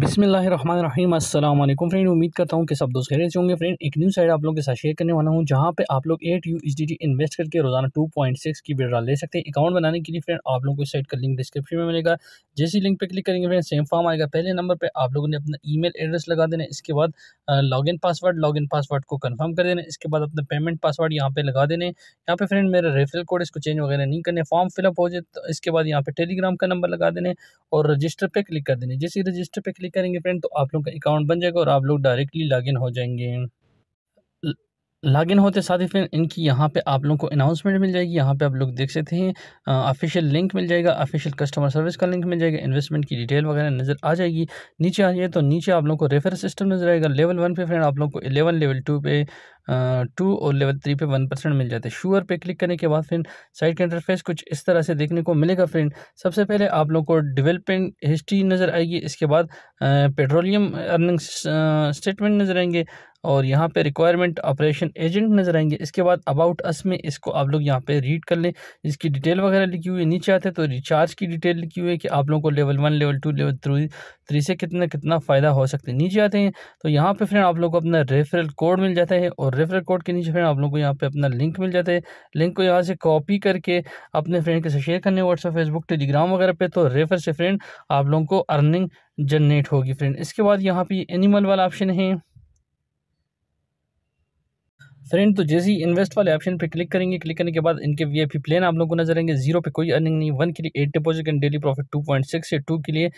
बिसमीम फ्रेंड उम्मीद करता हूँ कि सब दोस्त खैरियत होंगे फ्रेंड एक न्यू साइड आप लोग के साथ शेयर करने वाला हूँ जहाँ पे आप लोग एट यू एस इन्वेस्ट करके रोजाना 2.6 की विड्रा ले सकते हैं अकाउंट बनाने के लिए फ्रेंड आप लोगों को इस साइड का लिंक डिस्क्रिप्शन में मिलेगा जैसे लिंक पर क्लिक करेंगे फ्रेंड सेम फॉर्म आएगा पहले नंबर पर आप लोगों ने अपना ई एड्रेस लगा देना इसके बाद log in password log in password को कन्फर्म कर देना इसके बाद अपना पेमेंट पासवर्ड यहाँ पे लगा देने यहाँ पे फ्रेंड मेरा रेफरल कोड इसको चेंज वगैरह नहीं करने फॉर्म फिलअप हो जाए तो इसके बाद यहाँ पे टेलीग्राम का नंबर लगा देने और रजिस्टर पर क्लिक कर देने जैसे रजिस्टर पर क्लिक करेंगे फ्रेंड तो आप लोग का अकाउंट बन जाएगा और आप लोग डायरेक्टली लॉगिन हो जाएंगे लॉगिन होते साथ ही फिर इनकी यहाँ पे आप लोगों को अनाउंसमेंट मिल जाएगी यहाँ पे आप लोग देख सकते हैं ऑफिशियल लिंक मिल जाएगा ऑफिशियल कस्टमर सर्विस का लिंक मिल जाएगा इन्वेस्टमेंट की डिटेल वगैरह नज़र आ जाएगी नीचे आ जाए तो नीचे आप लोगों को रेफर सिस्टम नज़र आएगा लेवल वन पे फ्रेंड आप लोग को एलेवन लेवल टू पे टू और लेवल थ्री पे वन परसेंट मिल जाते हैं शुअर पे क्लिक करने के बाद फ्रेंड साइट का इंटरफेस कुछ इस तरह से देखने को मिलेगा फ्रेंड सबसे पहले आप लोग को डेवलपमेंट हिस्ट्री नज़र आएगी इसके बाद पेट्रोलियम अर्निंग स्टेटमेंट नज़र आएंगे और यहाँ पे रिक्वायरमेंट ऑपरेशन एजेंट नज़र आएंगे इसके बाद अबाउट अस में इसको आप लोग यहाँ पे रीड कर लें इसकी डिटेल वगैरह लिखी हुई है नीचे आते हैं तो रिचार्ज की डिटेल लिखी हुई है कि आप लोगों को level one level two level three three से कितना कितना फ़ायदा हो सकता है नीचे आते हैं तो यहाँ पे फ्रेंड आप लोग को अपना रेफरल कोड मिल जाता है और और रेफर कोड के नीचे फ्रेंड आप लोगों को यहाँ पे अपना लिंक मिल जाता है लिंक को यहाँ से कॉपी करके अपने फ्रेंड के साथ शेयर करने व्हाट्सअप फेसबुक टेलीग्राम वगैरह पे तो रेफर से फ्रेंड आप लोगों को अर्निंग जनरेट होगी फ्रेंड इसके बाद यहाँ पे एनिमल वाला ऑप्शन है फ्रेंड तो जैसे ही इन्वेस्ट वाले ऑप्शन पे क्लिक करेंगे क्लिक करने के बाद इनके वीआईपी प्लान आप लोगों को नजर आएंगे जीरो पे कोई अर्निंग नहीं वन के लिए eight deposit and daily profit two point six है टू के लिए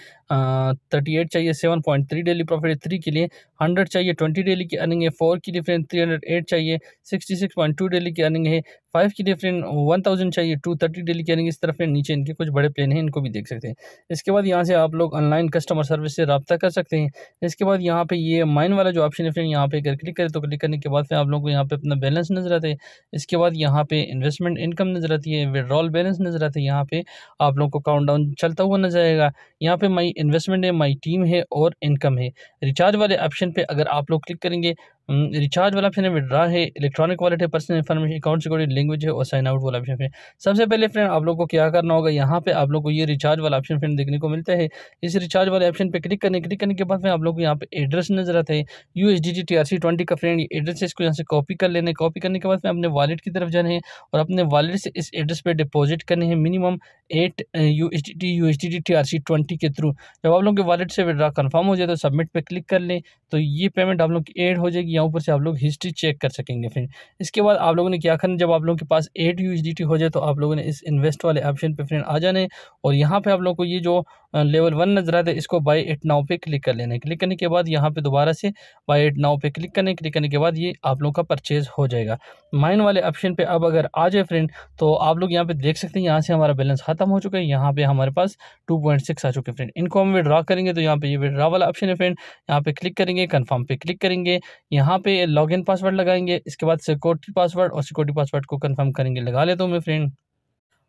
थर्टी एट चाहिए seven point three daily profit three के लिए हंड्रेड चाहिए ट्वेंटी डेली की अर्निंग है फोर के लिए फ्रेंड थ्री हंड्रेड एट चाहिए sixty six point two daily की अर्निंग है फाइव की डिफरेंट वन थाउजेंड चाहिए टू थर्टी डेली कैरिंग इस तरफ नीचे इनके कुछ बड़े प्लान हैं इनको भी देख सकते हैं इसके बाद यहाँ से आप लोग ऑनलाइन कस्टमर सर्विस से रबा कर सकते हैं इसके बाद यहाँ पे ये माइन वाला जो ऑप्शन है फ्रेंड यहाँ पे अगर क्लिक करें तो क्लिक करने के बाद फिर आप लोग को यहाँ पे अपना बैलेंस नजर आता है इसके बाद यहाँ पे इन्वेस्टमेंट इनकम नजर आती है विड्रॉल बैलेंस नजर आता है यहाँ पे आप लोग को काउंट डाउन चलता हुआ नजर आएगा यहाँ पे माई इन्वेस्टमेंट है माई टीम है और इनकम है रिचार्ज वाले ऑप्शन पर अगर आप लोग क्लिक करेंगे रिचार्ज वाला ऑप्शन है विड्रा है इलेक्ट्रॉनिक वॉलेट है personal information account security language है और साइन आउट वाला ऑप्शन है सबसे पहले फ्रेंड आप लोग को क्या करना होगा यहाँ पे आप लोग को ये रिचार्ज वाला ऑप्शन फ्रेंड देखने को मिलता है इस रिचार्ज वाले ऑप्शन पे क्लिक करने क्लिक करने के बाद आप लोग को यहाँ पे एड्रेस नजर आता है U S D G T R C twenty का फ्रेंड एड्रेस है इसको यहाँ से कॉपी कर लेना है कॉपी करने के बाद फिर अपने वालेट की तरफ जाना है और अपने वालेट से इस एड्रेस पर डिपोजिट करने है minimum eight U H D T U H D T T R C twenty के थ्रू जब आप लोग के वॉलेट से विड्रा कन्फर्म हो जाए तो सबमिट पे क्लिक कर लें तो ये पेमेंट आप लोग की एड हो जाएगी यहाँ ऊपर से आप लोग हिस्ट्री चेक कर सकेंगे फिर इसके बाद आप लोगों ने क्या करना जब आप लोगों के पास eight U H D T हो जाए तो आप लोगों ने इस इन्वेस्ट वाले ऑप्शन पर फ्रेंड आ जाने और यहाँ पर आप लोग को ये जो लेवल वन नजर आता है इसको बाई एट नाव पे क्लिक कर लेना है क्लिक करने के बाद यहाँ पर दोबारा से बाई एट नाव पे क्लिक करने क्लिक करने के बाद ये आप लोगों का परचेज हो जाएगा माइन वाले ऑप्शन पर अब अगर आ जाए फ्रेंड तो आप लोग यहाँ पर देख सकते हैं यहाँ से हमारा बैलेंस खत्म हो चुका है यहाँ पे हमारे पास 2.6 आ चुके हैं फ्रेंड इनको हम विड्रा करेंगे तो यहाँ पे ये विड्रा वाला ऑप्शन है फ्रेंड यहाँ पे क्लिक करेंगे कंफर्म पे क्लिक करेंगे यहाँ पे लॉगिन पासवर्ड लगाएंगे इसके बाद सिक्योरिटी पासवर्ड और सिक्योरिटी पासवर्ड को कन्फर्म करेंगे लगा लेता हूँ मैं फ्रेंड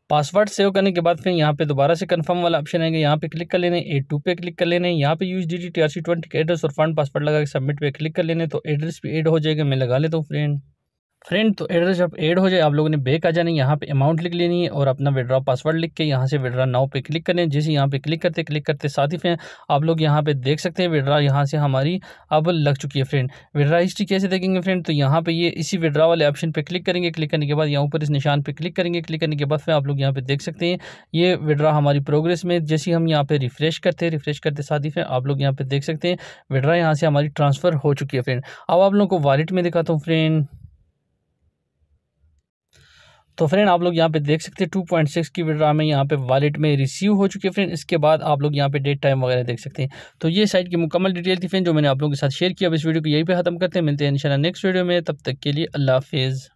पासवर्ड सेव करने के बाद फिर यहाँ पे दोबारा से कंफर्म वाला ऑप्शन आएंगे यहाँ पे क्लिक कर लेने ए टू पे क्लिक कर लेने यहाँ पे use D T T R C twenty address और फंड पासवर्ड लगा के सबमिट पे क्लिक कर लेने तो एड्रेस भी एड हो जाएगा मैं लगा लेता हूँ फ्रेंड फ्रेंड तो एड्रेस जब एड हो जाए आप लोगों ने बेक आ जाना है यहाँ पे अमाउंट लिख लेनी है और अपना विड्रॉ पासवर्ड लिख के यहाँ से विड्रा नाव पे क्लिक करें जैसे यहाँ पे क्लिक करते क्लिक करते साथ ही फ्रेंड आप लोग यहाँ पे देख सकते हैं विड्रा यहाँ से हमारी अब लग चुकी है फ्रेंड विड्रा हिस्ट्री कैसे देखेंगे फ्रेंड तो यहाँ पे ये इसी विड्रा वाले ऑप्शन पर क्लिक करेंगे क्लिक करने के बाद यहाँ ऊपर इस निशान पर क्लिक करेंगे क्लिक करने के बाद फिर आप लोग यहाँ पर देख सकते हैं ये विड्रा हमारी प्रोग्रेस में जैसे हम यहाँ पर रिफ्रेश करते हैं रिफ्रेश करते साथ ही फिर आप लोग यहाँ पर देख सकते हैं विड्रा यहाँ से हमारी ट्रांसफ़र हो चुकी है फ्रेंड अब आप लोगों को वालेट में दिखाता हूँ फ्रेंड तो फ्रेंड आप लोग यहाँ पे देख सकते हैं टू पॉइंट सिक्स की विड्रा में यहाँ पे वॉलेट में रिसीव हो चुकी है फ्रेंड इसके बाद आप लोग यहाँ पे डेट टाइम वगैरह देख सकते हैं तो ये साइट की मुकम्मल डिटेल थी फ्रेंड जो मैंने आप लोगों के साथ शेयर किया अब इस वीडियो को यही पे खत्म करते हैं मिलते हैं इंशाल्लाह नेक्स्ट वीडियो में तब तक के लिए अल्लाह हाफिज़